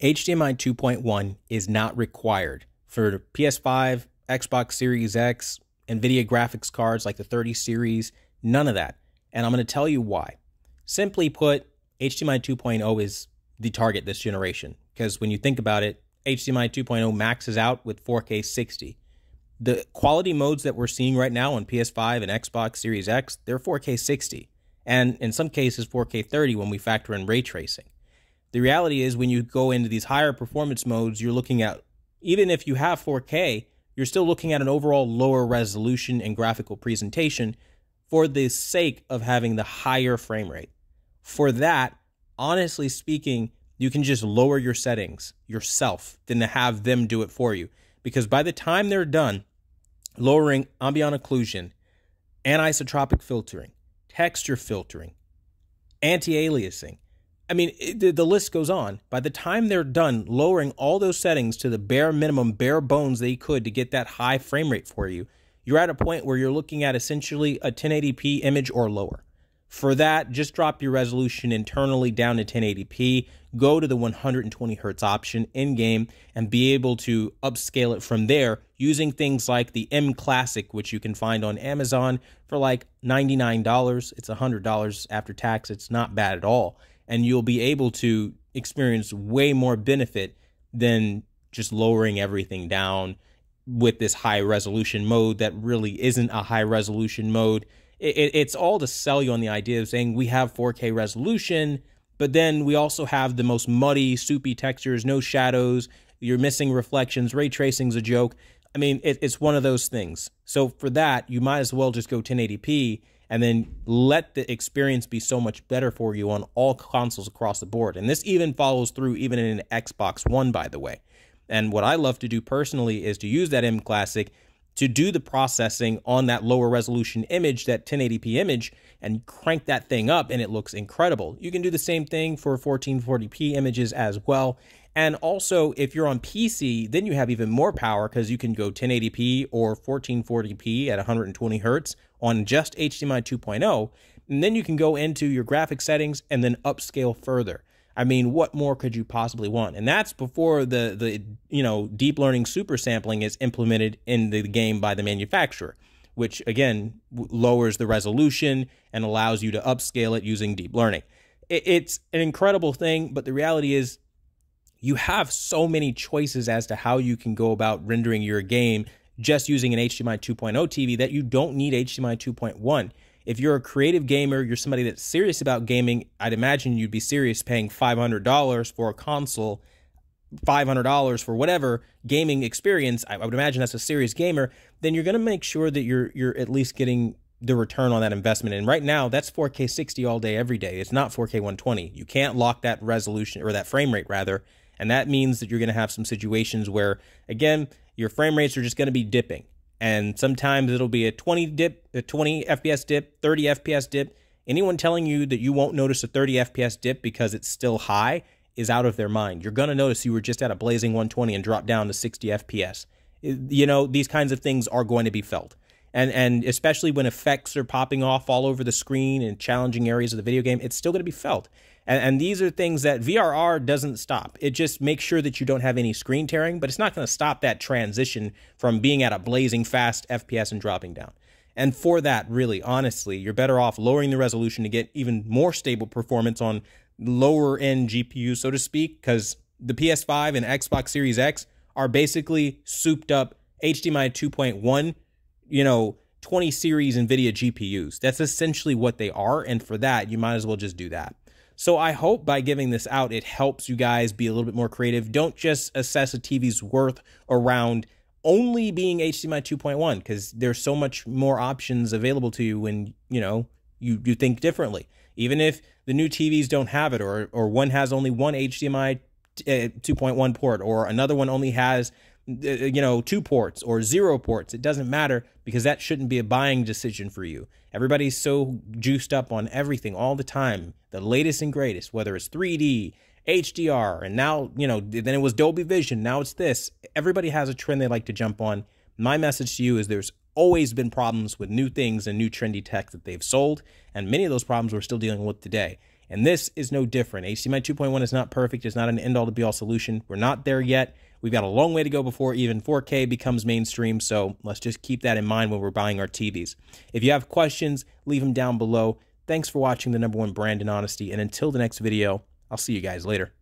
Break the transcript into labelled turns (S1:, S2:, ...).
S1: HDMI 2.1 is not required for PS5, Xbox Series X, NVIDIA graphics cards like the 30 series, none of that. And I'm going to tell you why. Simply put, HDMI 2.0 is the target this generation because when you think about it, HDMI 2.0 maxes out with 4K 60. The quality modes that we're seeing right now on PS5 and Xbox Series X, they're 4K 60, and in some cases 4K 30 when we factor in ray tracing. The reality is when you go into these higher performance modes, you're looking at even if you have 4K, you're still looking at an overall lower resolution and graphical presentation for the sake of having the higher frame rate. For that, honestly speaking, you can just lower your settings yourself than to have them do it for you. Because by the time they're done lowering ambient occlusion, anisotropic filtering, texture filtering, anti aliasing, I mean, it, the list goes on. By the time they're done lowering all those settings to the bare minimum, bare bones they could to get that high frame rate for you, you're at a point where you're looking at essentially a 1080p image or lower. For that, just drop your resolution internally down to 1080p, go to the 120 hertz option in game, and be able to upscale it from there using things like the M Classic, which you can find on Amazon for like $99. It's $100 after tax. It's not bad at all and you'll be able to experience way more benefit than just lowering everything down with this high resolution mode that really isn't a high resolution mode. It, it, it's all to sell you on the idea of saying we have 4K resolution, but then we also have the most muddy, soupy textures, no shadows, you're missing reflections, ray tracing's a joke. I mean, it, it's one of those things. So for that, you might as well just go 1080p and then let the experience be so much better for you on all consoles across the board. And this even follows through even in an Xbox One, by the way. And what I love to do personally is to use that M Classic to do the processing on that lower resolution image, that 1080p image, and crank that thing up, and it looks incredible. You can do the same thing for 1440p images as well. And also, if you're on PC, then you have even more power because you can go 1080p or 1440p at 120 hertz on just HDMI 2.0. And then you can go into your graphic settings and then upscale further. I mean, what more could you possibly want? And that's before the the you know deep learning super sampling is implemented in the game by the manufacturer, which again lowers the resolution and allows you to upscale it using deep learning. It's an incredible thing, but the reality is you have so many choices as to how you can go about rendering your game just using an HDMI 2.0 TV that you don't need HDMI 2.1. If you're a creative gamer, you're somebody that's serious about gaming, I'd imagine you'd be serious paying $500 for a console, $500 for whatever gaming experience. I would imagine that's a serious gamer, then you're going to make sure that you're you're at least getting the return on that investment. And right now, that's 4K 60 all day every day. It's not 4K 120. You can't lock that resolution or that frame rate rather and that means that you're going to have some situations where, again, your frame rates are just going to be dipping. And sometimes it'll be a 20 dip, a 20 FPS dip, 30 FPS dip. Anyone telling you that you won't notice a 30 FPS dip because it's still high is out of their mind. You're going to notice you were just at a blazing 120 and drop down to 60 FPS. You know, these kinds of things are going to be felt and and especially when effects are popping off all over the screen and challenging areas of the video game, it's still going to be felt. And, and these are things that VRR doesn't stop. It just makes sure that you don't have any screen tearing, but it's not going to stop that transition from being at a blazing fast FPS and dropping down. And for that, really, honestly, you're better off lowering the resolution to get even more stable performance on lower end GPUs, so to speak, because the PS5 and Xbox Series X are basically souped up HDMI 2.1 you know, 20 series NVIDIA GPUs. That's essentially what they are. And for that, you might as well just do that. So I hope by giving this out, it helps you guys be a little bit more creative. Don't just assess a TV's worth around only being HDMI 2.1 because there's so much more options available to you when, you know, you, you think differently. Even if the new TVs don't have it or, or one has only one HDMI eh, 2.1 port or another one only has uh, you know, two ports or zero ports. It doesn't matter because that shouldn't be a buying decision for you. Everybody's so juiced up on everything all the time, the latest and greatest, whether it's 3D, HDR, and now, you know, then it was Dolby Vision, now it's this. Everybody has a trend they like to jump on. My message to you is there's always been problems with new things and new trendy tech that they've sold, and many of those problems we're still dealing with today. And this is no different. HDMI 2.1 is not perfect. It's not an end all to be all solution. We're not there yet. We've got a long way to go before even 4K becomes mainstream. So let's just keep that in mind when we're buying our TVs. If you have questions, leave them down below. Thanks for watching the number one brand in honesty. And until the next video, I'll see you guys later.